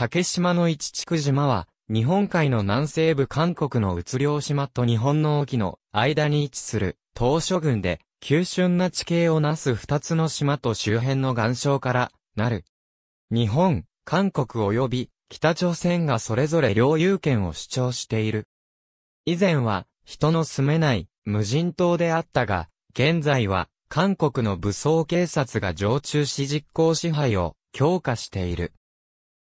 竹島の一区島は、日本海の南西部韓国の宇領島と日本の沖の間に位置する、島諸群で、急峻な地形をなす二つの島と周辺の岩礁からなる。日本、韓国及び北朝鮮がそれぞれ領有権を主張している。以前は人の住めない無人島であったが、現在は韓国の武装警察が常駐し実効支配を強化している。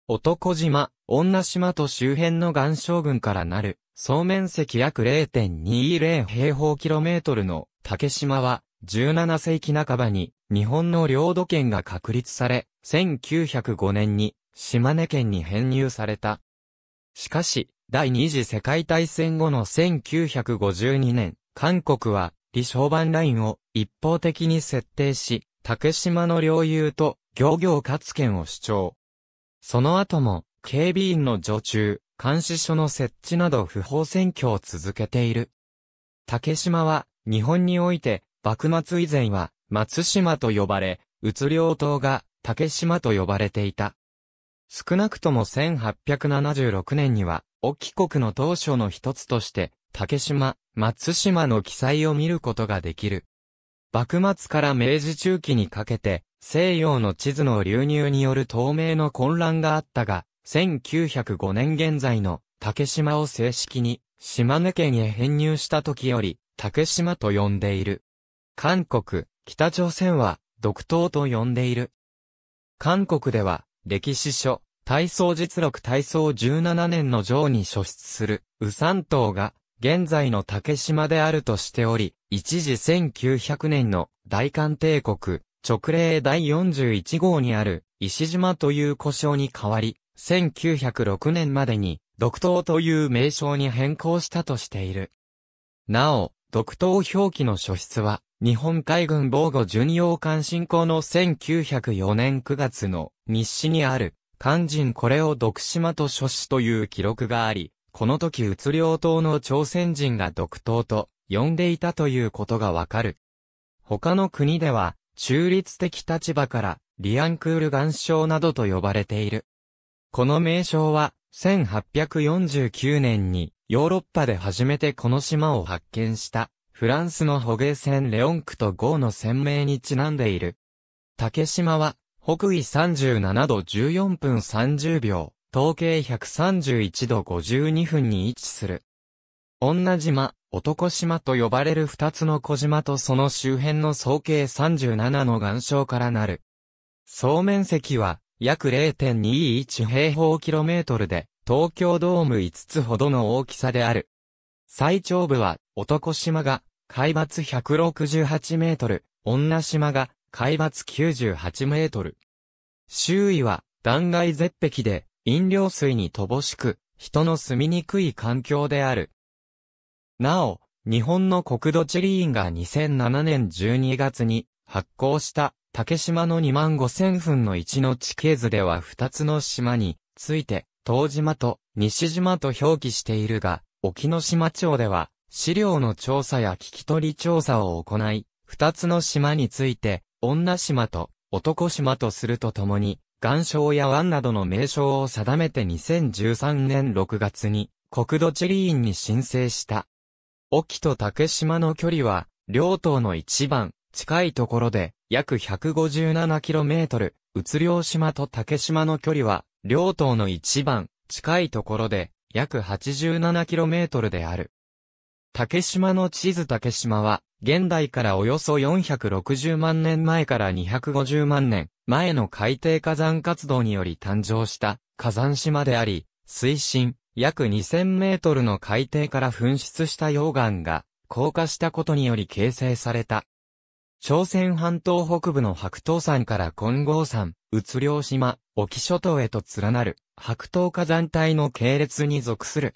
男島、女島と周辺の岩礁群からなる、総面積約0.20平方キロメートルの竹島は、17世紀半ばに日本の領土圏が確立され、1905年に島根県に編入された。しかし、第二次世界大戦後の1952年、韓国は、李承晩ラインを一方的に設定し、竹島の領有と漁業活権を主張。その後も、警備員の常駐、監視所の設置など不法占拠を続けている。竹島は、日本において、幕末以前は、松島と呼ばれ、うつ島が、竹島と呼ばれていた。少なくとも1876年には、沖国の当初の一つとして、竹島、松島の記載を見ることができる。幕末から明治中期にかけて、西洋の地図の流入による透明の混乱があったが、1905年現在の竹島を正式に島根県へ編入した時より竹島と呼んでいる。韓国、北朝鮮は独島と呼んでいる。韓国では歴史書、体操実録体操17年の上に書出する、ウサン島が現在の竹島であるとしており、一時1900年の大韓帝国、直令第41号にある石島という呼称に変わり、1906年までに独島という名称に変更したとしている。なお、独島表記の書室は、日本海軍防護巡洋艦進行の1904年9月の日誌にある、肝心これを独島と書誌という記録があり、この時うつ領島の朝鮮人が独島と呼んでいたということがわかる。他の国では、中立的立場から、リアンクール岩礁などと呼ばれている。この名称は、1849年に、ヨーロッパで初めてこの島を発見した、フランスの捕鯨船レオンクとゴーの船名にちなんでいる。竹島は、北緯37度14分30秒、統計131度52分に位置する。女島、男島と呼ばれる二つの小島とその周辺の総計37の岩礁からなる。総面積は約0.21平方キロメートルで、東京ドーム5つほどの大きさである。最長部は男島が海抜168メートル、女島が海抜98メートル。周囲は断崖絶壁で飲料水に乏しく、人の住みにくい環境である。なお、日本の国土地理院が2007年12月に発行した竹島の2万5000分の1の地形図では2つの島について、東島と西島と表記しているが、沖ノ島町では資料の調査や聞き取り調査を行い、2つの島について、女島と男島とするとともに、岩礁や湾などの名称を定めて2013年6月に国土地理院に申請した。沖と竹島の距離は、両島の一番、近いところで、約 157km、宇両島と竹島の距離は、両島の一番、近いところで、約 87km である。竹島の地図竹島は、現代からおよそ460万年前から250万年前の海底火山活動により誕生した火山島であり、水深約2000メートルの海底から噴出した溶岩が、硬化したことにより形成された。朝鮮半島北部の白桃山から金剛山、宇領島、沖諸島へと連なる、白桃火山帯の系列に属する。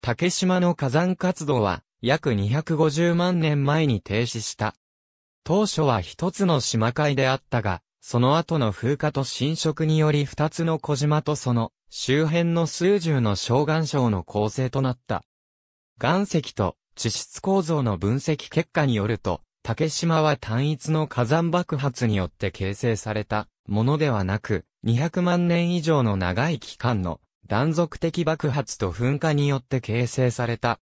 竹島の火山活動は、約250万年前に停止した。当初は一つの島海であったが、その後の風化と侵食により二つの小島とその周辺の数十の小岩礁の構成となった。岩石と地質構造の分析結果によると、竹島は単一の火山爆発によって形成されたものではなく、200万年以上の長い期間の断続的爆発と噴火によって形成された。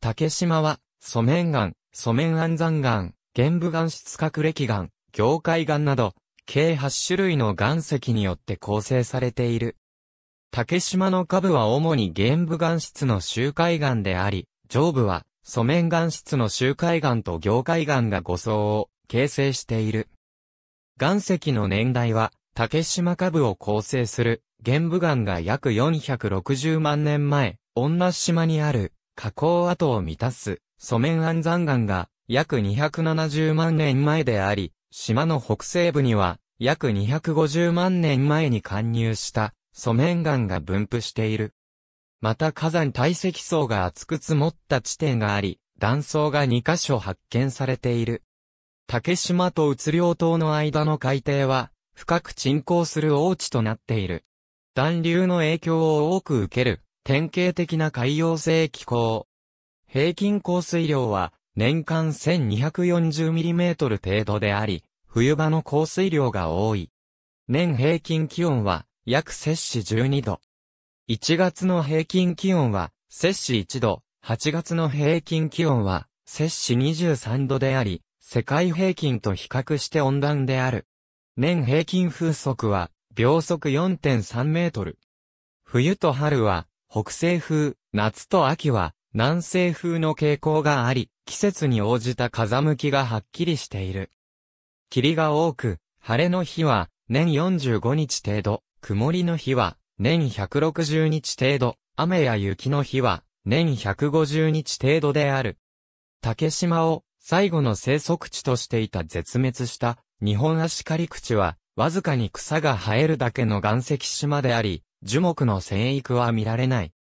竹島は、素面岩、素面安山岩、玄武岩質角礫岩、凝界岩など、計8種類の岩石によって構成されている。竹島の下部は主に玄武岩質の周海岸であり、上部は素面岩質の周海岸と業海岸が5層を形成している。岩石の年代は竹島下部を構成する玄武岩が約460万年前、女島にある河口跡を満たす素面安山岩が約270万年前であり、島の北西部には約250万年前に貫入した素面岩が分布している。また火山堆積層が厚く積もった地点があり、断層が2カ所発見されている。竹島と宇領島の間の海底は、深く沈降する大地となっている。暖流の影響を多く受ける、典型的な海洋性気候。平均降水量は、年間 1240mm 程度であり、冬場の降水量が多い。年平均気温は約摂氏12度。1月の平均気温は、摂氏1度、8月の平均気温は、摂氏23度であり、世界平均と比較して温暖である。年平均風速は、秒速4.3メートル。冬と春は、北西風、夏と秋は、南西風の傾向があり、季節に応じた風向きがはっきりしている。霧が多く、晴れの日は、年45日程度、曇りの日は、年160日程度、雨や雪の日は、年150日程度である。竹島を最後の生息地としていた絶滅した日本足刈り口は、わずかに草が生えるだけの岩石島であり、樹木の生育は見られない。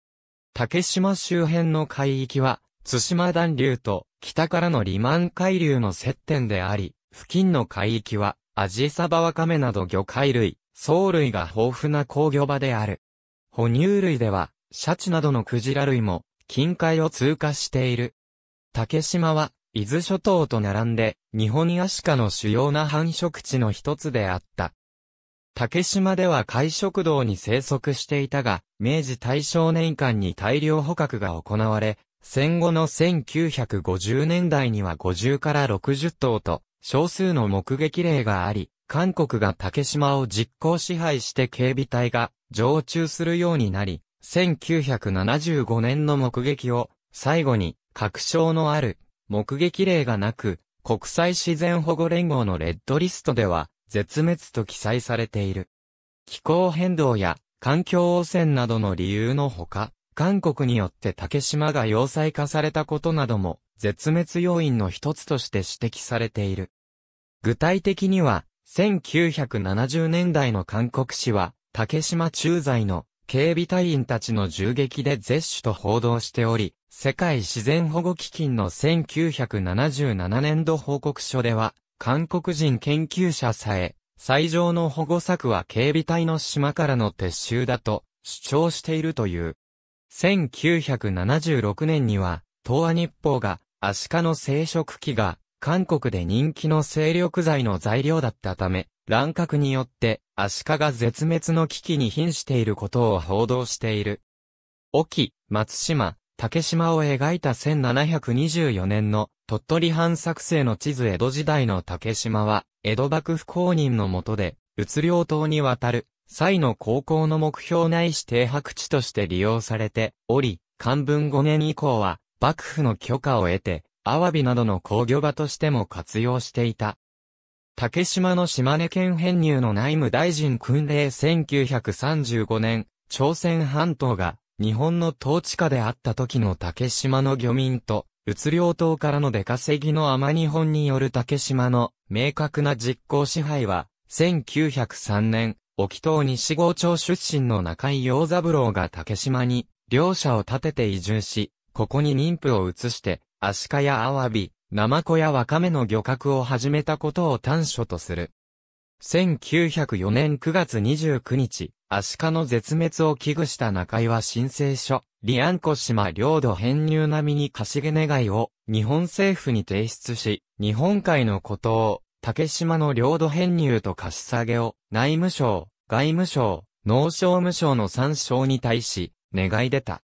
竹島周辺の海域は、津島暖流と北からのリマン海流の接点であり、付近の海域は、アジサバワカメなど魚介類、藻類が豊富な工業場である。哺乳類では、シャチなどのクジラ類も、近海を通過している。竹島は、伊豆諸島と並んで、日本アシカの主要な繁殖地の一つであった。竹島では海食堂に生息していたが、明治大正年間に大量捕獲が行われ、戦後の1950年代には50から60頭と、少数の目撃例があり、韓国が竹島を実行支配して警備隊が常駐するようになり、1975年の目撃を最後に確証のある目撃例がなく、国際自然保護連合のレッドリストでは絶滅と記載されている。気候変動や環境汚染などの理由のほか、韓国によって竹島が要塞化されたことなども絶滅要因の一つとして指摘されている。具体的には、1970年代の韓国史は、竹島駐在の警備隊員たちの銃撃で絶種と報道しており、世界自然保護基金の1977年度報告書では、韓国人研究者さえ、最上の保護策は警備隊の島からの撤収だと主張しているという。1976年には、東亜日報がアシカの生殖器が韓国で人気の精力剤の材料だったため、乱獲によってアシカが絶滅の危機に瀕していることを報道している。沖、松島、竹島を描いた1724年の鳥取藩作成の地図江戸時代の竹島は、江戸幕府公認の下で、うつ領島に渡る、際の高校の目標内し停泊地として利用されており、漢文5年以降は、幕府の許可を得て、アワビなどの工業場としても活用していた。竹島の島根県編入の内務大臣訓令1935年、朝鮮半島が日本の統治下であった時の竹島の漁民と、うつ領島からの出稼ぎの甘日本による竹島の明確な実行支配は、1903年、沖東西郷町出身の中井洋三郎が竹島に、両者を立てて移住し、ここに妊婦を移して、アシカやアワビ、ナマコやワカメの漁獲を始めたことを短所とする。1904年9月29日、アシカの絶滅を危惧した中井は申請書、リアンコ島領土編入並みに貸しげ願いを日本政府に提出し、日本海のことを竹島の領土編入と貸し下げを内務省、外務省、農商務省の参省に対し、願い出た。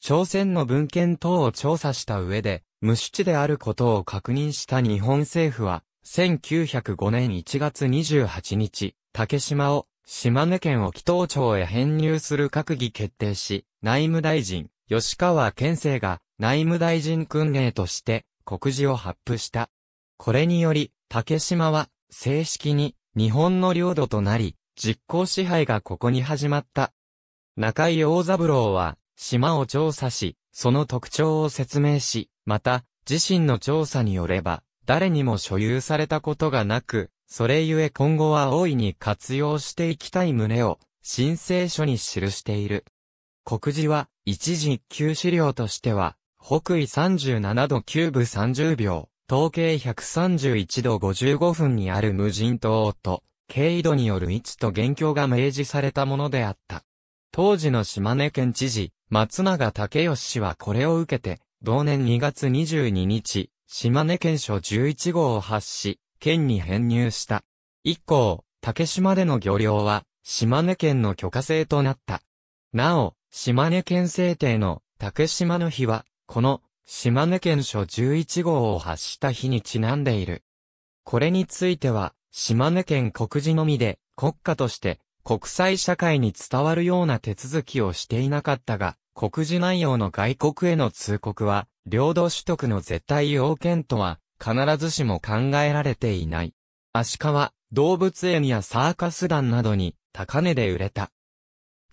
朝鮮の文献等を調査した上で、無主地であることを確認した日本政府は、1905年1月28日、竹島を、島根県沖東町へ編入する閣議決定し、内務大臣、吉川県政が内務大臣訓令として告示を発布した。これにより、竹島は正式に日本の領土となり、実効支配がここに始まった。中井大三郎は島を調査し、その特徴を説明し、また、自身の調査によれば、誰にも所有されたことがなく、それゆえ今後は大いに活用していきたい旨を、申請書に記している。告示は、一時級資料としては、北緯37度9分30秒、東経131度55分にある無人島と、経緯度による位置と現況が明示されたものであった。当時の島根県知事、松永武義氏はこれを受けて、同年2月22日、島根県書11号を発し、県に編入した。以降、竹島での漁業は、島根県の許可制となった。なお、島根県制定の竹島の日は、この島根県書11号を発した日にちなんでいる。これについては、島根県告示のみで国家として国際社会に伝わるような手続きをしていなかったが、告示内容の外国への通告は、領土取得の絶対要件とは、必ずしも考えられていない。アシカは、動物園やサーカス団などに、高値で売れた。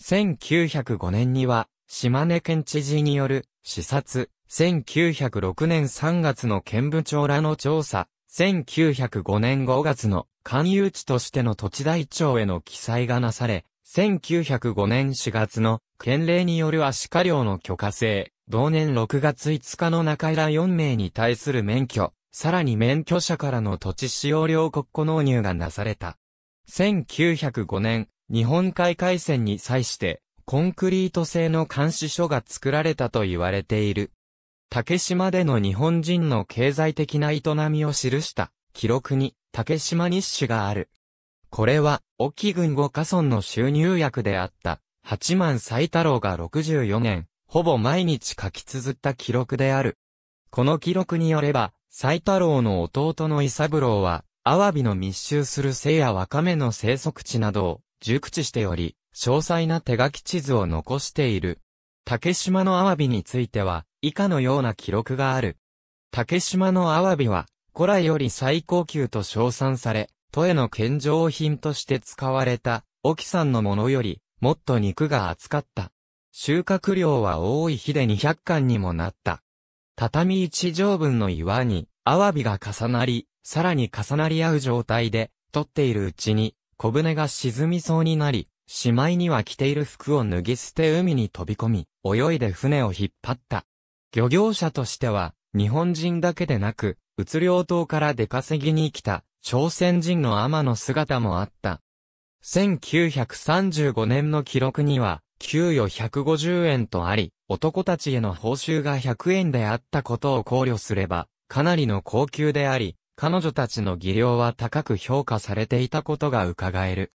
1905年には、島根県知事による、視察、1906年3月の県部長らの調査、1905年5月の勧誘地としての土地台帳への記載がなされ、1905年4月の県令による足利領の許可制、同年6月5日の中平4名に対する免許、さらに免許者からの土地使用料国庫納入がなされた。1905年、日本海海戦に際して、コンクリート製の監視所が作られたと言われている。竹島での日本人の経済的な営みを記した記録に竹島日誌がある。これは、沖軍五家村の収入薬であった八幡斎太郎が64年、ほぼ毎日書き綴った記録である。この記録によれば、斎太郎の弟の伊三郎は、アワビの密集する生やワカメの生息地などを熟知しており、詳細な手書き地図を残している。竹島のアワビについては、以下のような記録がある。竹島のアワビは、古来より最高級と称賛され、都への献上品として使われた、沖さんのものより、もっと肉が厚かった。収穫量は多い日で200貫にもなった。畳一畳分の岩に、アワビが重なり、さらに重なり合う状態で、取っているうちに、小舟が沈みそうになり、しまいには着ている服を脱ぎ捨て海に飛び込み、泳いで船を引っ張った。漁業者としては、日本人だけでなく、うつ領島から出稼ぎに来た、朝鮮人の天の姿もあった。1935年の記録には、給与150円とあり、男たちへの報酬が100円であったことを考慮すれば、かなりの高級であり、彼女たちの技量は高く評価されていたことが伺える。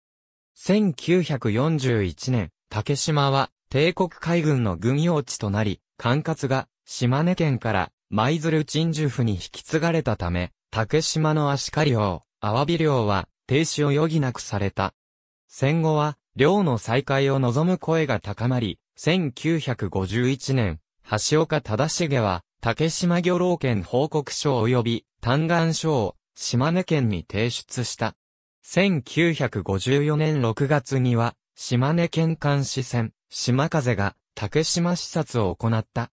1941年、竹島は帝国海軍の軍用地となり、管轄が島根県から舞鶴鎮守府に引き継がれたため、竹島の足利漁、アワビ漁は停止を余儀なくされた。戦後は、漁の再開を望む声が高まり、1951年、橋岡忠重は、竹島漁労権報告書及び、嘆願書を、島根県に提出した。1954年6月には、島根県監視船、島風が、竹島視察を行った。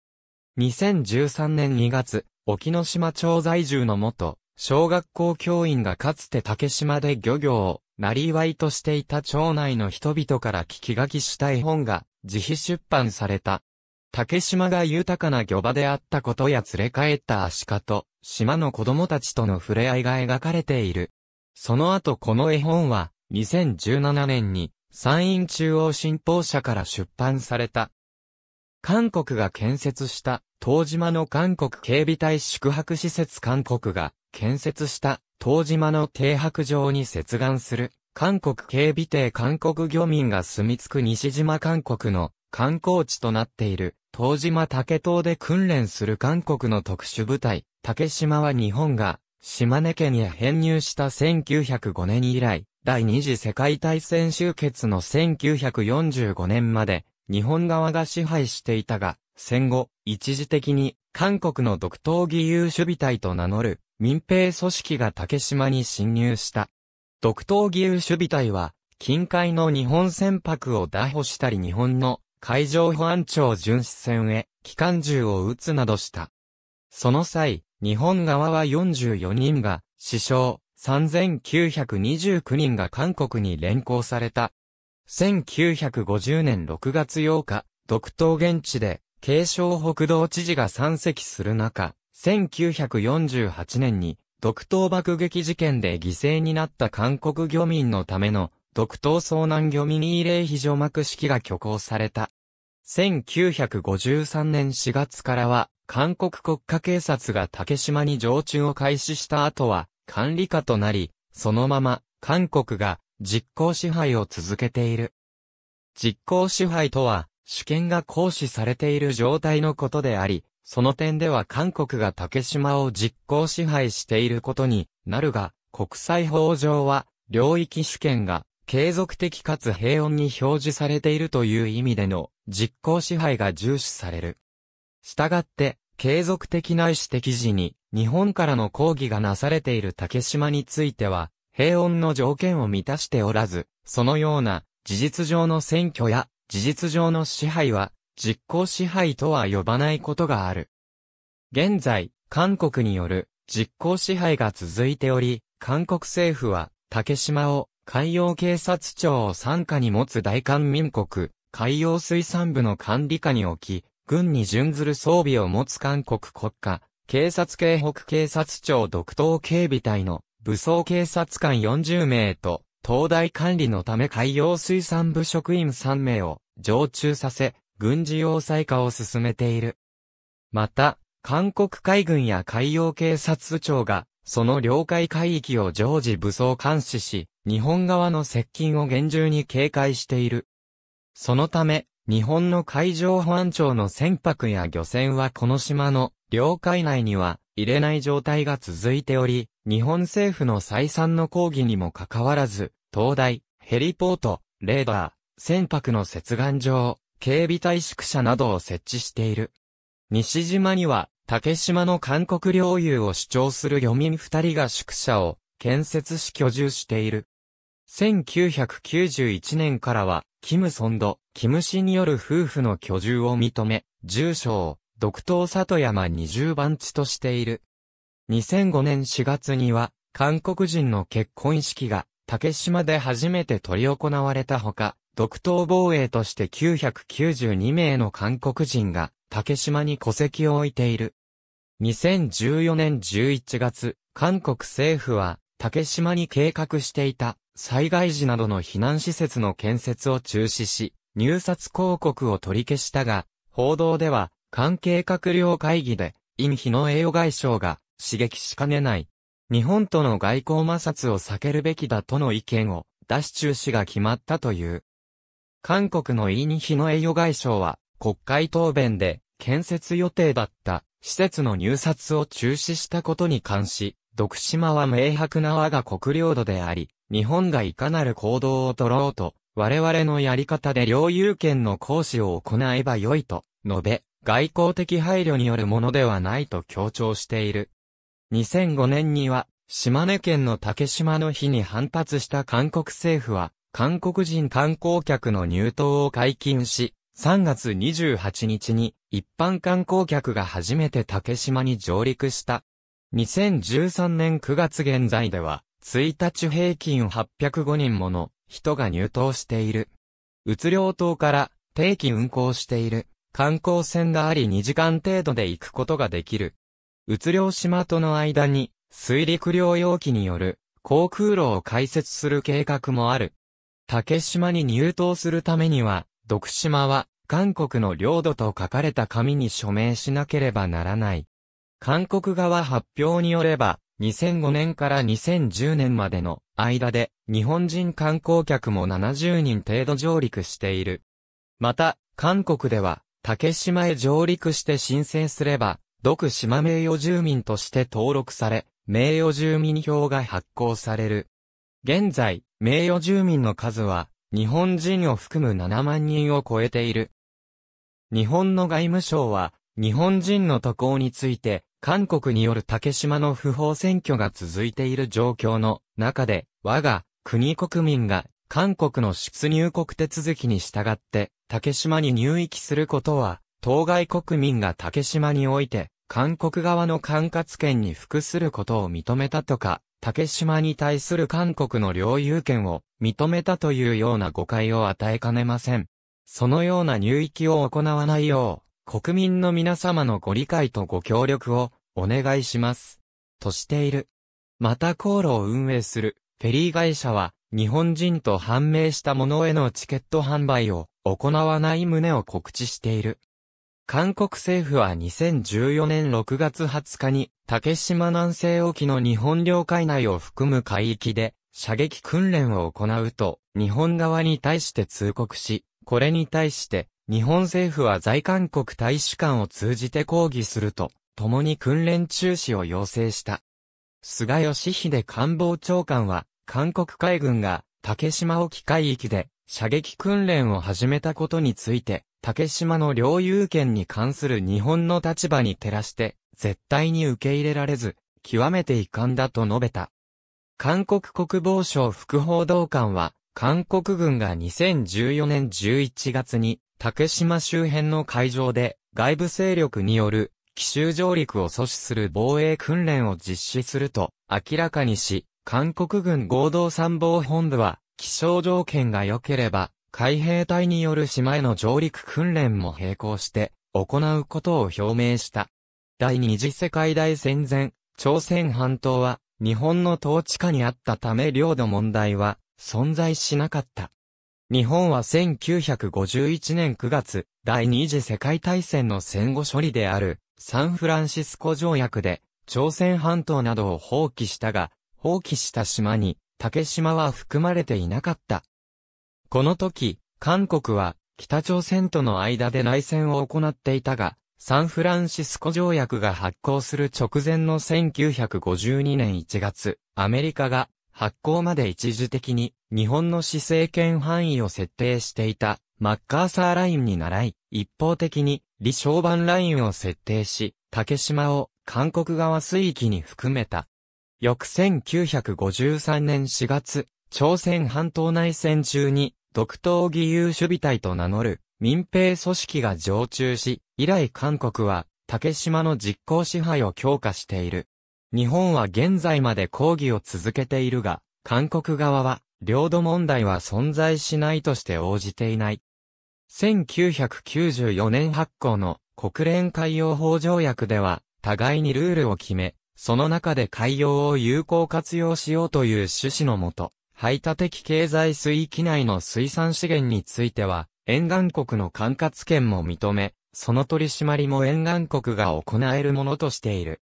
2013年2月、沖ノ島町在住の元、小学校教員がかつて竹島で漁業を、なりわいとしていた町内の人々から聞き書きした絵本が、自費出版された。竹島が豊かな漁場であったことや連れ帰ったアシカと、島の子供たちとの触れ合いが描かれている。その後この絵本は、2017年に、山陰中央新報社から出版された。韓国が建設した、東島の韓国警備隊宿泊施設韓国が建設した、東島の停泊場に接岸する、韓国警備艇韓国漁民が住み着く西島韓国の観光地となっている、東島竹島で訓練する韓国の特殊部隊、竹島は日本が、島根県へ編入した1905年以来、第二次世界大戦終結の1945年まで、日本側が支配していたが、戦後、一時的に、韓国の独島義勇守備隊と名乗る、民兵組織が竹島に侵入した。独島義勇守備隊は、近海の日本船舶を打破したり日本の海上保安庁巡視船へ機関銃を撃つなどした。その際、日本側は44人が死傷、3929人が韓国に連行された1950年6月8日、独島現地で、軽尚北道知事が山積する中、1948年に、独島爆撃事件で犠牲になった韓国漁民のための、独島遭難漁民慰霊碑除幕式が挙行された。1953年4月からは、韓国国家警察が竹島に常駐を開始した後は、管理下となり、そのまま、韓国が実効支配を続けている。実効支配とは、主権が行使されている状態のことであり、その点では韓国が竹島を実効支配していることになるが、国際法上は、領域主権が継続的かつ平穏に表示されているという意味での実効支配が重視される。したがって、継続的ない指摘時に日本からの抗議がなされている竹島については、平穏の条件を満たしておらず、そのような事実上の選挙や事実上の支配は実行支配とは呼ばないことがある。現在、韓国による実行支配が続いており、韓国政府は竹島を海洋警察庁を傘下に持つ大韓民国海洋水産部の管理下に置き、軍に準ずる装備を持つ韓国国家警察警北警察庁独島警備隊の武装警察官40名と、東大管理のため海洋水産部職員3名を常駐させ、軍事要塞化を進めている。また、韓国海軍や海洋警察庁が、その領海海域を常時武装監視し、日本側の接近を厳重に警戒している。そのため、日本の海上保安庁の船舶や漁船はこの島の領海内には入れない状態が続いており、日本政府の再三の抗議にもかかわらず、東大、ヘリポート、レーダー、船舶の接岸場、警備隊宿舎などを設置している。西島には、竹島の韓国領有を主張する漁民二人が宿舎を建設し居住している。1991年からは、キムソンド、キム氏による夫婦の居住を認め、住所を、独島里山20番地としている。2005年4月には、韓国人の結婚式が、竹島で初めて取り行われたほか、独島防衛として992名の韓国人が、竹島に戸籍を置いている。2014年11月、韓国政府は、竹島に計画していた、災害時などの避難施設の建設を中止し、入札広告を取り消したが、報道では、関係閣僚会議で、イン・ヒ栄誉外相が、刺激しかねない。日本との外交摩擦を避けるべきだとの意見を出し中止が決まったという。韓国のイ・ーニヒの栄誉外相は国会答弁で建設予定だった施設の入札を中止したことに関し、徳島は明白な我が国領土であり、日本がいかなる行動を取ろうと、我々のやり方で領有権の行使を行えばよいと述べ、外交的配慮によるものではないと強調している。2005年には、島根県の竹島の日に反発した韓国政府は、韓国人観光客の入島を解禁し、3月28日に一般観光客が初めて竹島に上陸した。2013年9月現在では、1日平均805人もの人が入島している。うつ領島から定期運航している観光船があり2時間程度で行くことができる。うつ両島との間に、水陸両用機による航空路を開設する計画もある。竹島に入島するためには、徳島は、韓国の領土と書かれた紙に署名しなければならない。韓国側発表によれば、2005年から2010年までの間で、日本人観光客も70人程度上陸している。また、韓国では、竹島へ上陸して申請すれば、独島名誉住民として登録され、名誉住民票が発行される。現在、名誉住民の数は、日本人を含む7万人を超えている。日本の外務省は、日本人の渡航について、韓国による竹島の不法選挙が続いている状況の中で、我が国国民が韓国の出入国手続きに従って、竹島に入域することは、当該国民が竹島において、韓国側の管轄権に服することを認めたとか、竹島に対する韓国の領有権を認めたというような誤解を与えかねません。そのような入域を行わないよう、国民の皆様のご理解とご協力をお願いします。としている。また航路を運営するフェリー会社は、日本人と判明した者へのチケット販売を行わない旨を告知している。韓国政府は2014年6月20日に、竹島南西沖の日本領海内を含む海域で、射撃訓練を行うと、日本側に対して通告し、これに対して、日本政府は在韓国大使館を通じて抗議すると、共に訓練中止を要請した。菅義偉官房長官は、韓国海軍が竹島沖海域で射撃訓練を始めたことについて、竹島の領有権に関する日本の立場に照らして、絶対に受け入れられず、極めて遺憾だと述べた。韓国国防省副報道官は、韓国軍が2014年11月に、竹島周辺の海上で、外部勢力による、奇襲上陸を阻止する防衛訓練を実施すると、明らかにし、韓国軍合同参謀本部は、気象条件が良ければ、海兵隊による島への上陸訓練も並行して行うことを表明した。第二次世界大戦前、朝鮮半島は日本の統治下にあったため領土問題は存在しなかった。日本は1951年9月、第二次世界大戦の戦後処理であるサンフランシスコ条約で朝鮮半島などを放棄したが、放棄した島に竹島は含まれていなかった。この時、韓国は北朝鮮との間で内戦を行っていたが、サンフランシスコ条約が発効する直前の1952年1月、アメリカが発行まで一時的に日本の施政権範囲を設定していたマッカーサーラインに習い、一方的に李承晩ラインを設定し、竹島を韓国側水域に含めた。翌1953年4月、朝鮮半島内戦中に独島義勇守備隊と名乗る民兵組織が常駐し、以来韓国は竹島の実効支配を強化している。日本は現在まで抗議を続けているが、韓国側は領土問題は存在しないとして応じていない。1994年発行の国連海洋法条約では、互いにルールを決め、その中で海洋を有効活用しようという趣旨のもと、排他的経済水域内の水産資源については、沿岸国の管轄権も認め、その取り締まりも沿岸国が行えるものとしている。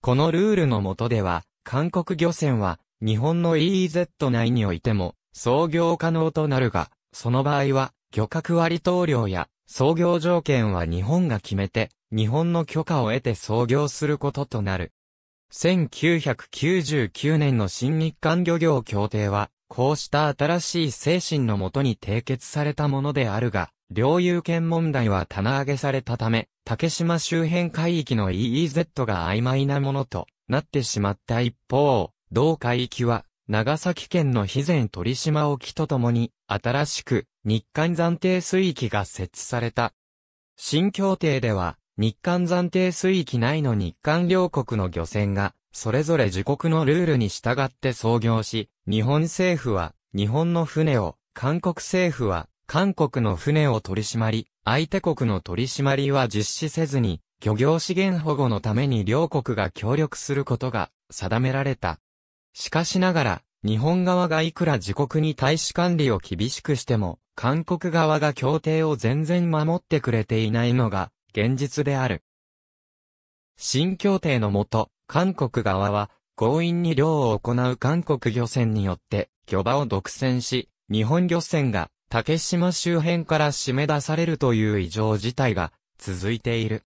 このルールの下では、韓国漁船は、日本の EEZ 内においても、操業可能となるが、その場合は、漁獲割当量や、操業条件は日本が決めて、日本の許可を得て操業することとなる。1999年の新日韓漁業協定は、こうした新しい精神のもとに締結されたものであるが、領有権問題は棚上げされたため、竹島周辺海域の EEZ が曖昧なものとなってしまった一方、同海域は、長崎県の肥前鳥島沖とともに、新しく、日韓暫定水域が設置された。新協定では、日韓暫定水域内の日韓両国の漁船が、それぞれ自国のルールに従って操業し、日本政府は日本の船を、韓国政府は韓国の船を取り締まり、相手国の取り締まりは実施せずに、漁業資源保護のために両国が協力することが定められた。しかしながら、日本側がいくら自国に対し管理を厳しくしても、韓国側が協定を全然守ってくれていないのが現実である。新協定のもと、韓国側は、強引に漁を行う韓国漁船によって、漁場を独占し、日本漁船が、竹島周辺から締め出されるという異常事態が、続いている。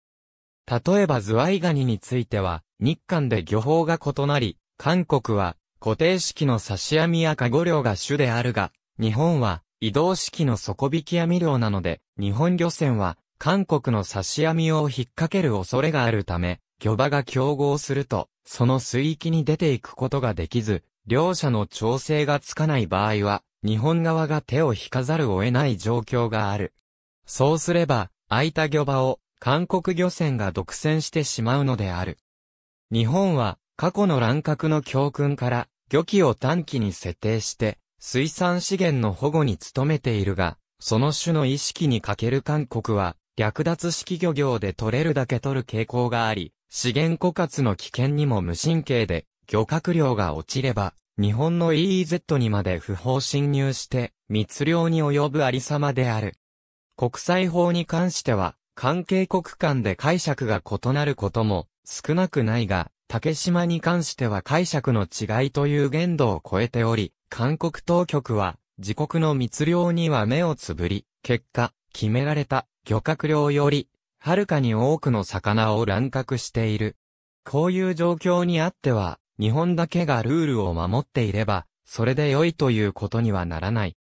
例えばズワイガニについては、日韓で漁法が異なり、韓国は、固定式の刺し網やカゴ漁が主であるが、日本は、移動式の底引き網漁なので、日本漁船は、韓国の差し網を引っ掛ける恐れがあるため、漁場が競合すると、その水域に出ていくことができず、両者の調整がつかない場合は、日本側が手を引かざるを得ない状況がある。そうすれば、空いた漁場を、韓国漁船が独占してしまうのである。日本は、過去の乱獲の教訓から、漁期を短期に設定して、水産資源の保護に努めているが、その種の意識に欠ける韓国は、略奪式漁業で取れるだけ取る傾向があり、資源枯渇の危険にも無神経で、漁獲量が落ちれば、日本の EEZ にまで不法侵入して、密漁に及ぶありさまである。国際法に関しては、関係国間で解釈が異なることも少なくないが、竹島に関しては解釈の違いという限度を超えており、韓国当局は自国の密漁には目をつぶり、結果、決められた漁獲量より、はるかに多くの魚を乱獲している。こういう状況にあっては、日本だけがルールを守っていれば、それで良いということにはならない。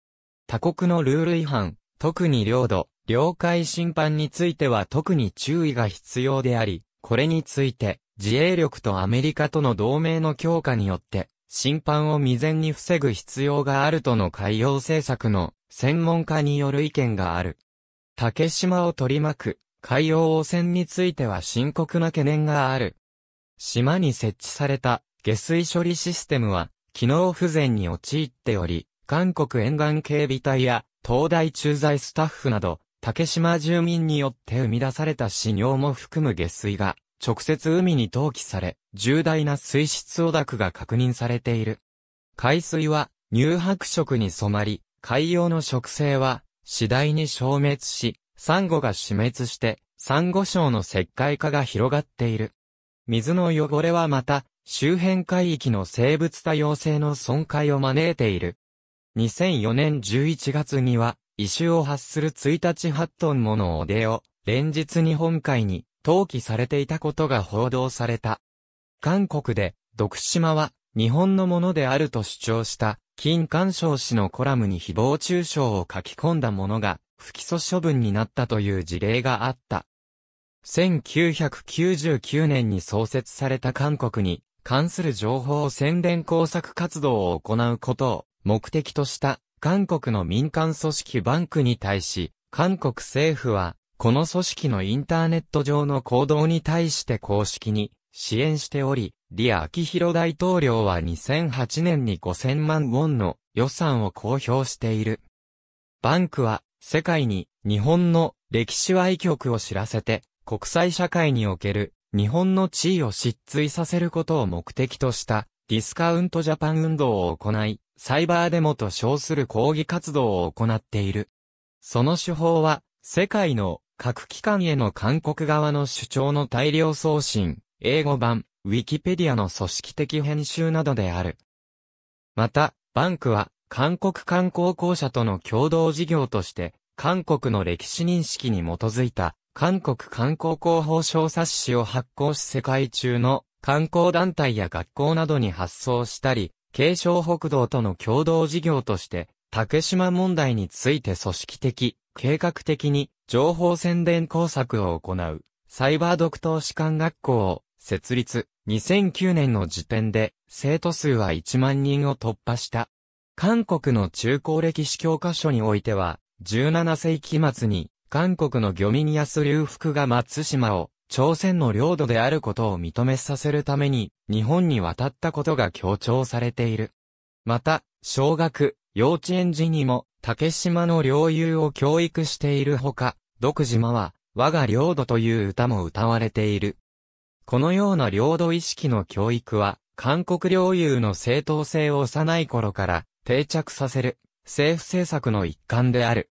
他国のルール違反、特に領土、領海侵犯については特に注意が必要であり、これについて、自衛力とアメリカとの同盟の強化によって、侵犯を未然に防ぐ必要があるとの海洋政策の専門家による意見がある。竹島を取り巻く海洋汚染については深刻な懸念がある。島に設置された下水処理システムは機能不全に陥っており、韓国沿岸警備隊や東大駐在スタッフなど、竹島住民によって生み出された死尿も含む下水が直接海に投棄され、重大な水質汚濁が確認されている。海水は乳白色に染まり、海洋の植生は次第に消滅し、サンゴが死滅して、サンゴ礁の石灰化が広がっている。水の汚れはまた、周辺海域の生物多様性の損壊を招いている。2004年11月には、異臭を発する1日8トンものおでを、連日日本海に投棄されていたことが報道された。韓国で、徳島は、日本のものであると主張した、金干賞氏のコラムに誹謗中傷を書き込んだ者が不起訴処分になったという事例があった。1999年に創設された韓国に関する情報宣伝工作活動を行うことを目的とした韓国の民間組織バンクに対し、韓国政府はこの組織のインターネット上の行動に対して公式に支援しており、李明弘大統領は2008年に5000万ウォンの予算を公表している。バンクは世界に日本の歴史愛局を知らせて国際社会における日本の地位を失墜させることを目的としたディスカウントジャパン運動を行い、サイバーデモと称する抗議活動を行っている。その手法は世界の各機関への韓国側の主張の大量送信、英語版、ウィキペディアの組織的編集などである。また、バンクは、韓国観光公社との共同事業として、韓国の歴史認識に基づいた、韓国観光広報小冊子を発行し世界中の観光団体や学校などに発送したり、京商北道との共同事業として、竹島問題について組織的、計画的に情報宣伝工作を行う、サイバードク士官学校を設立、2009年の時点で、生徒数は1万人を突破した。韓国の中高歴史教科書においては、17世紀末に、韓国の漁民安流福が松島を、朝鮮の領土であることを認めさせるために、日本に渡ったことが強調されている。また、小学、幼稚園児にも、竹島の領有を教育しているほか、独島は、我が領土という歌も歌われている。このような領土意識の教育は、韓国領有の正当性を幼い頃から定着させる政府政策の一環である。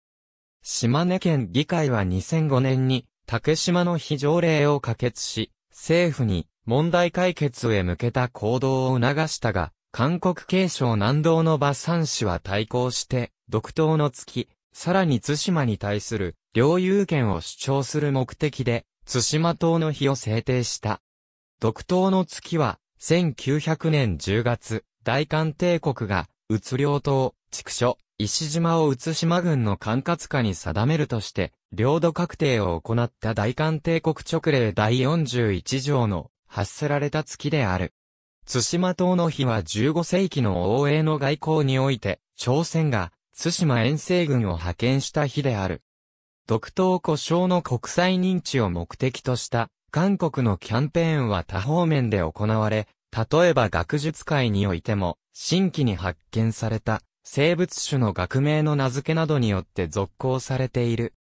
島根県議会は2005年に竹島の非条例を可決し、政府に問題解決へ向けた行動を促したが、韓国継承南道の馬山市は対抗して、独島の月、さらに津島に対する領有権を主張する目的で、津島島の日を制定した。独島の月は、1900年10月、大韓帝国が、うつ領島、畜所、石島を宇つ島軍の管轄下に定めるとして、領土確定を行った大韓帝国直令第41条の発せられた月である。津島島の日は15世紀の欧永の外交において、朝鮮が津島遠征軍を派遣した日である。独島故障の国際認知を目的とした、韓国のキャンペーンは多方面で行われ、例えば学術界においても、新規に発見された生物種の学名の名付けなどによって続行されている。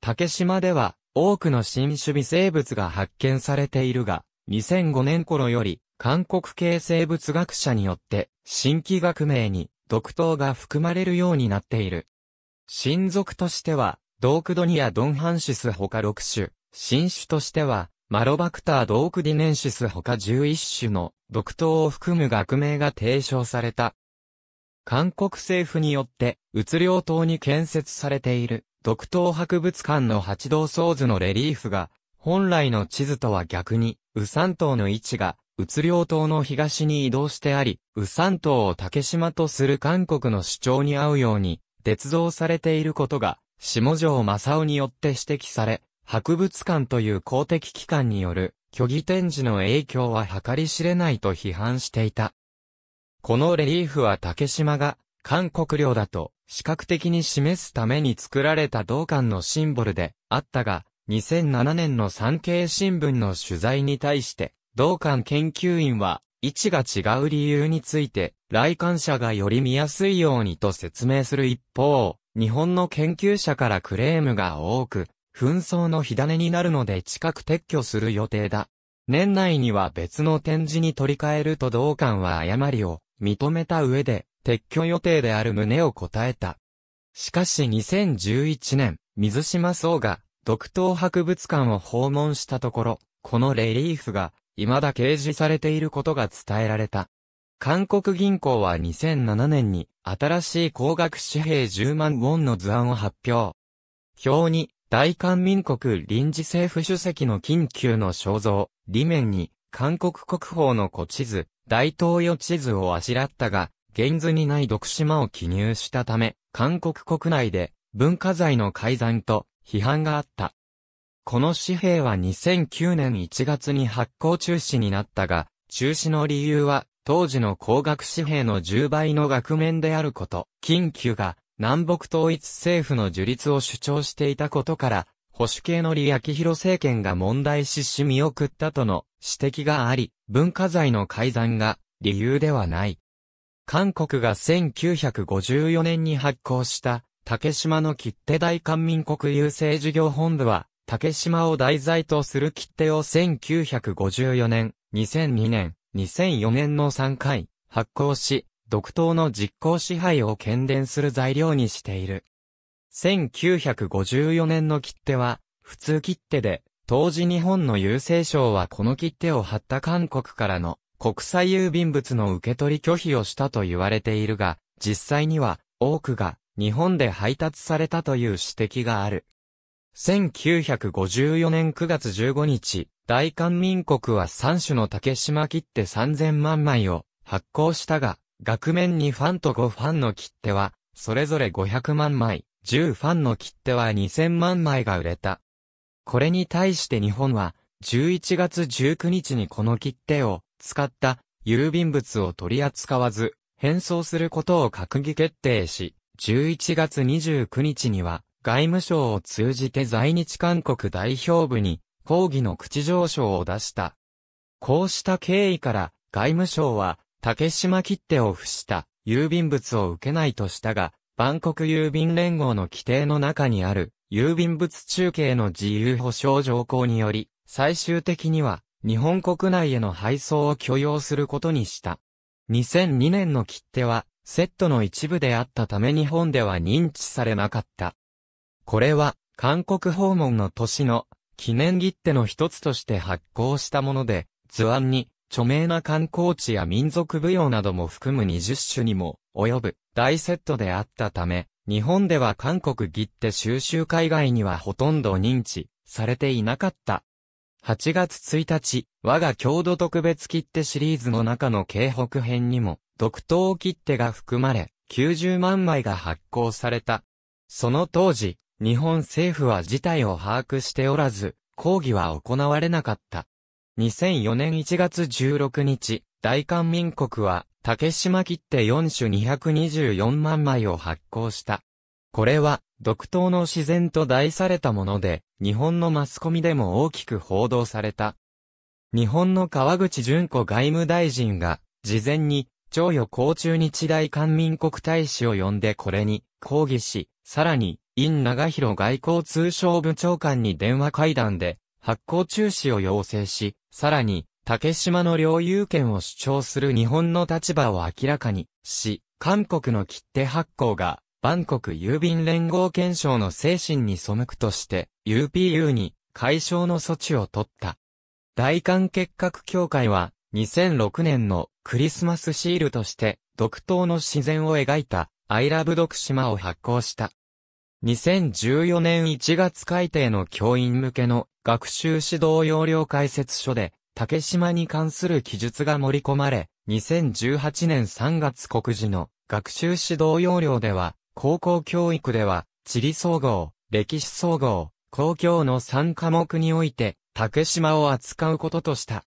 竹島では、多くの新種微生物が発見されているが、2005年頃より、韓国系生物学者によって、新規学名に、独島が含まれるようになっている。親族としては、ドークドニア・ドンハンシス他6種、新種としては、マロバクター・ドークディネンシス他11種の毒糖を含む学名が提唱された。韓国政府によって、うつ領島に建設されている、毒糖博物館の八道層図のレリーフが、本来の地図とは逆に、ウサン島の位置が、うつ領島の東に移動してあり、ウサン島を竹島とする韓国の主張に合うように、鉄道されていることが下条正夫によって指摘され、博物館という公的機関による虚偽展示の影響は計り知れないと批判していた。このレリーフは竹島が韓国領だと視覚的に示すために作られた同館のシンボルであったが、2007年の産経新聞の取材に対して、同館研究員は位置が違う理由について、来館者がより見やすいようにと説明する一方、日本の研究者からクレームが多く、紛争の火種になるので近く撤去する予定だ。年内には別の展示に取り替えると同館は誤りを認めた上で撤去予定である旨を答えた。しかし2011年、水島総が独島博物館を訪問したところ、このレリーフが未だ掲示されていることが伝えられた。韓国銀行は2007年に新しい高額紙幣10万ウォンの図案を発表。表に、大韓民国臨時政府主席の緊急の肖像、裏面に、韓国国宝の古地図、大東洋地図をあしらったが、現図にない独島を記入したため、韓国国内で文化財の改ざんと批判があった。この紙幣は2009年1月に発行中止になったが、中止の理由は当時の高額紙幣の10倍の額面であること、近畿が南北統一政府の樹立を主張していたことから、保守系の李明弘政権が問題視し見送ったとの指摘があり、文化財の改ざんが理由ではない。韓国が1954年に発行した竹島の切手大韓民国郵政事業本部は、竹島を題材とする切手を1954年、2002年、2004年の3回、発行し、独党の実行支配を喧伝する材料にしている。1954年の切手は、普通切手で、当時日本の郵政省はこの切手を貼った韓国からの国際郵便物の受け取り拒否をしたと言われているが、実際には多くが日本で配達されたという指摘がある。1954年9月15日、大韓民国は3種の竹島切手3000万枚を発行したが、額面にファンと5ファンの切手は、それぞれ500万枚、10ファンの切手は2000万枚が売れた。これに対して日本は、11月19日にこの切手を使った郵便物を取り扱わず、返送することを閣議決定し、11月29日には外務省を通じて在日韓国代表部に抗議の口上昇を出した。こうした経緯から外務省は竹島切手を付した郵便物を受けないとしたが、万国郵便連合の規定の中にある郵便物中継の自由保障条項により、最終的には日本国内への配送を許容することにした。2002年の切手はセットの一部であったため日本では認知されなかった。これは韓国訪問の年の記念切手の一つとして発行したもので、図案に、著名な観光地や民族舞踊なども含む20種にも及ぶ大セットであったため、日本では韓国切手収集海外にはほとんど認知されていなかった。8月1日、我が郷土特別切手シリーズの中の京北編にも、独島切手が含まれ、90万枚が発行された。その当時、日本政府は事態を把握しておらず、抗議は行われなかった。2004年1月16日、大韓民国は、竹島切手4種224万枚を発行した。これは、独島の自然と題されたもので、日本のマスコミでも大きく報道された。日本の川口淳子外務大臣が、事前に、朝与公中日大韓民国大使を呼んでこれに、抗議し、さらに、院長広外交通商部長官に電話会談で、発行中止を要請し、さらに、竹島の領有権を主張する日本の立場を明らかにし、韓国の切手発行が、万国郵便連合憲章の精神に背くとして、UPU に解消の措置を取った。大韓結核協会は、2006年のクリスマスシールとして、独島の自然を描いた、I Love 徳島を発行した。2014年1月改定の教員向けの学習指導要領解説書で、竹島に関する記述が盛り込まれ、2018年3月告示の学習指導要領では、高校教育では、地理総合、歴史総合、公共の3科目において、竹島を扱うこととした。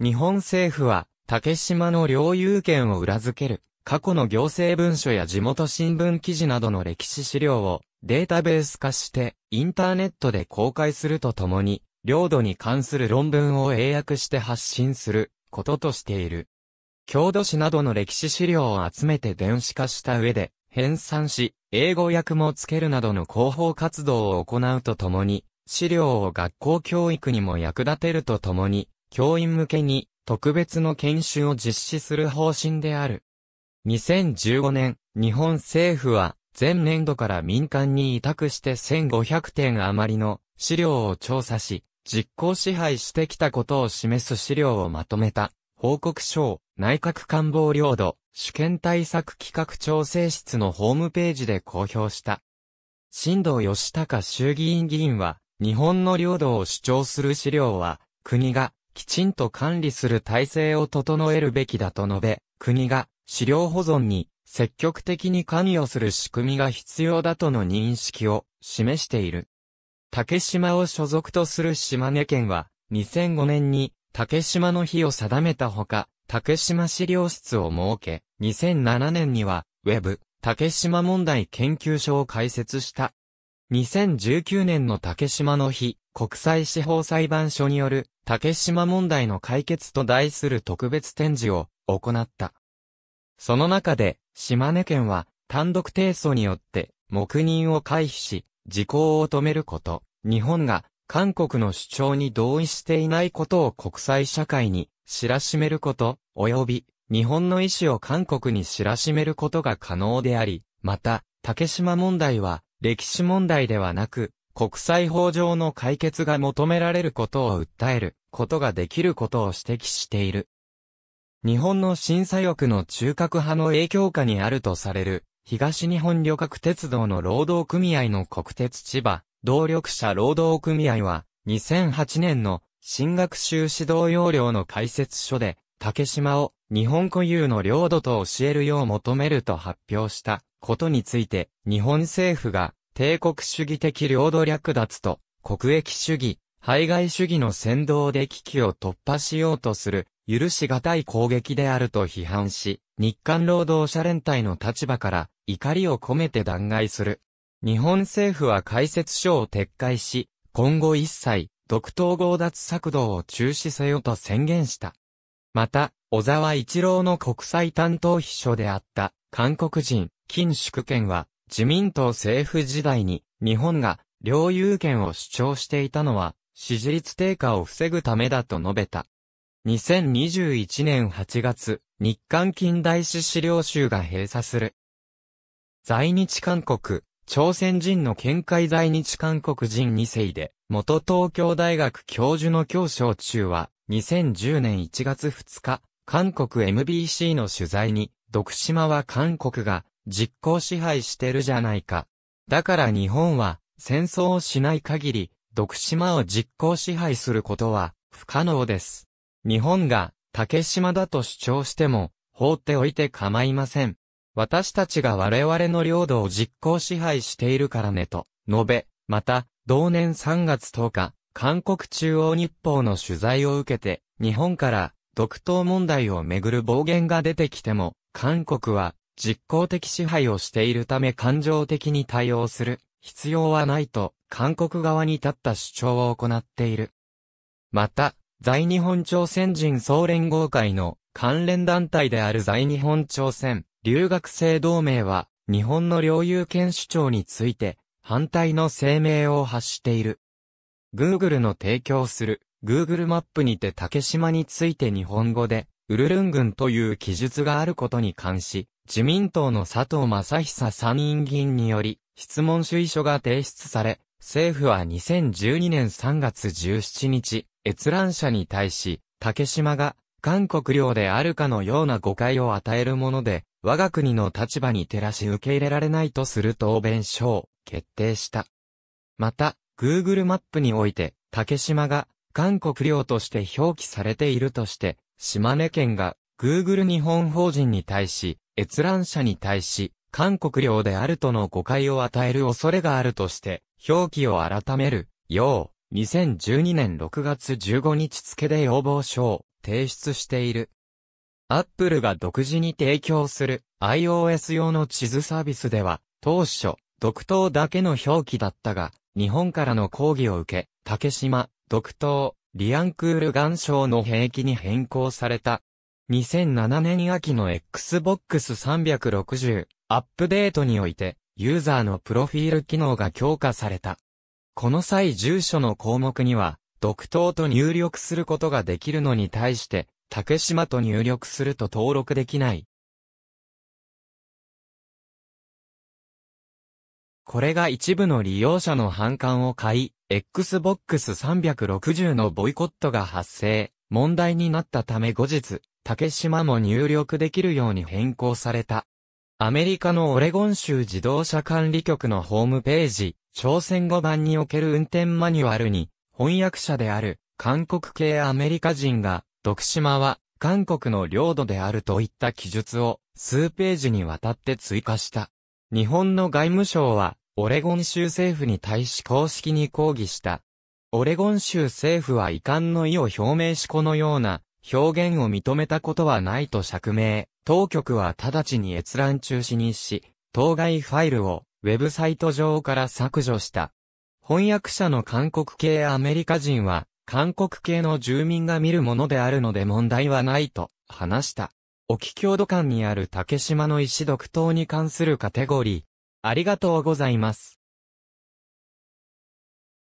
日本政府は、竹島の領有権を裏付ける、過去の行政文書や地元新聞記事などの歴史資料を、データベース化して、インターネットで公開するとともに、領土に関する論文を英訳して発信することとしている。郷土史などの歴史資料を集めて電子化した上で、編纂し、英語訳もつけるなどの広報活動を行うとともに、資料を学校教育にも役立てるとともに、教員向けに特別の研修を実施する方針である。2015年、日本政府は前年度から民間に委託して1500点余りの資料を調査し、実行支配してきたことを示す資料をまとめた、報告書を内閣官房領土、主権対策企画調整室のホームページで公表した。新藤義孝衆議院議員は、日本の領土を主張する資料は、国がきちんと管理する体制を整えるべきだと述べ、国が資料保存に積極的に関与する仕組みが必要だとの認識を示している。竹島を所属とする島根県は、2005年に竹島の日を定めたほか、竹島資料室を設け、2007年には、ウェブ、竹島問題研究所を開設した。2019年の竹島の日、国際司法裁判所による竹島問題の解決と題する特別展示を行った。その中で、島根県は、単独提訴によって、黙認を回避し、時効を止めること、日本が、韓国の主張に同意していないことを国際社会に知らしめること、及び、日本の意思を韓国に知らしめることが可能であり、また、竹島問題は、歴史問題ではなく、国際法上の解決が求められることを訴えることができることを指摘している。日本の審査欲の中核派の影響下にあるとされる、東日本旅客鉄道の労働組合の国鉄千葉、動力者労働組合は、2008年の新学習指導要領の解説書で、竹島を日本固有の領土と教えるよう求めると発表したことについて、日本政府が帝国主義的領土略奪と国益主義、排外主義の先導で危機を突破しようとする許し難い攻撃であると批判し、日韓労働者連帯の立場から怒りを込めて弾劾する。日本政府は解説書を撤回し、今後一切、独島強奪策動を中止せよと宣言した。また、小沢一郎の国際担当秘書であった韓国人、金宿権は、自民党政府時代に日本が領有権を主張していたのは、支持率低下を防ぐためだと述べた。2021年8月、日韓近代史資料集が閉鎖する。在日韓国、朝鮮人の見解在日韓国人2世で、元東京大学教授の教小中は、2010年1月2日、韓国 MBC の取材に、徳島は韓国が実効支配してるじゃないか。だから日本は戦争をしない限り、徳島を実効支配することは不可能です。日本が竹島だと主張しても、放っておいて構いません。私たちが我々の領土を実行支配しているからねと、述べ、また、同年3月10日、韓国中央日報の取材を受けて、日本から独島問題をめぐる暴言が出てきても、韓国は実効的支配をしているため感情的に対応する必要はないと、韓国側に立った主張を行っている。また、在日本朝鮮人総連合会の関連団体である在日本朝鮮留学生同盟は、日本の領有権主張について、反対の声明を発している。Google の提供する Google マップにて竹島について日本語で、ウルルン軍という記述があることに関し、自民党の佐藤正久参院議員により、質問主意書が提出され、政府は2012年3月17日、閲覧者に対し、竹島が、韓国領であるかのような誤解を与えるもので、我が国の立場に照らし受け入れられないとする答弁書を決定した。また、Google マップにおいて、竹島が韓国領として表記されているとして、島根県が Google 日本法人に対し、閲覧者に対し、韓国領であるとの誤解を与える恐れがあるとして、表記を改める、よう、2012年6月15日付で要望書を提出している。アップルが独自に提供する iOS 用の地図サービスでは、当初、独島だけの表記だったが、日本からの抗議を受け、竹島、独島、リアンクール岩礁の兵器に変更された。2007年秋の Xbox 360アップデートにおいて、ユーザーのプロフィール機能が強化された。この際住所の項目には、独島と入力することができるのに対して、竹島と入力すると登録できない。これが一部の利用者の反感を買い、Xbox 360のボイコットが発生、問題になったため後日、竹島も入力できるように変更された。アメリカのオレゴン州自動車管理局のホームページ、朝鮮語版における運転マニュアルに、翻訳者である、韓国系アメリカ人が、徳島は、韓国の領土であるといった記述を、数ページにわたって追加した。日本の外務省は、オレゴン州政府に対し公式に抗議した。オレゴン州政府は遺憾の意を表明しこのような表現を認めたことはないと釈明。当局は直ちに閲覧中止にし、当該ファイルをウェブサイト上から削除した。翻訳者の韓国系アメリカ人は、韓国系の住民が見るものであるので問題はないと話した。沖郷土館にある竹島の石独島に関するカテゴリー。ありがとうございます。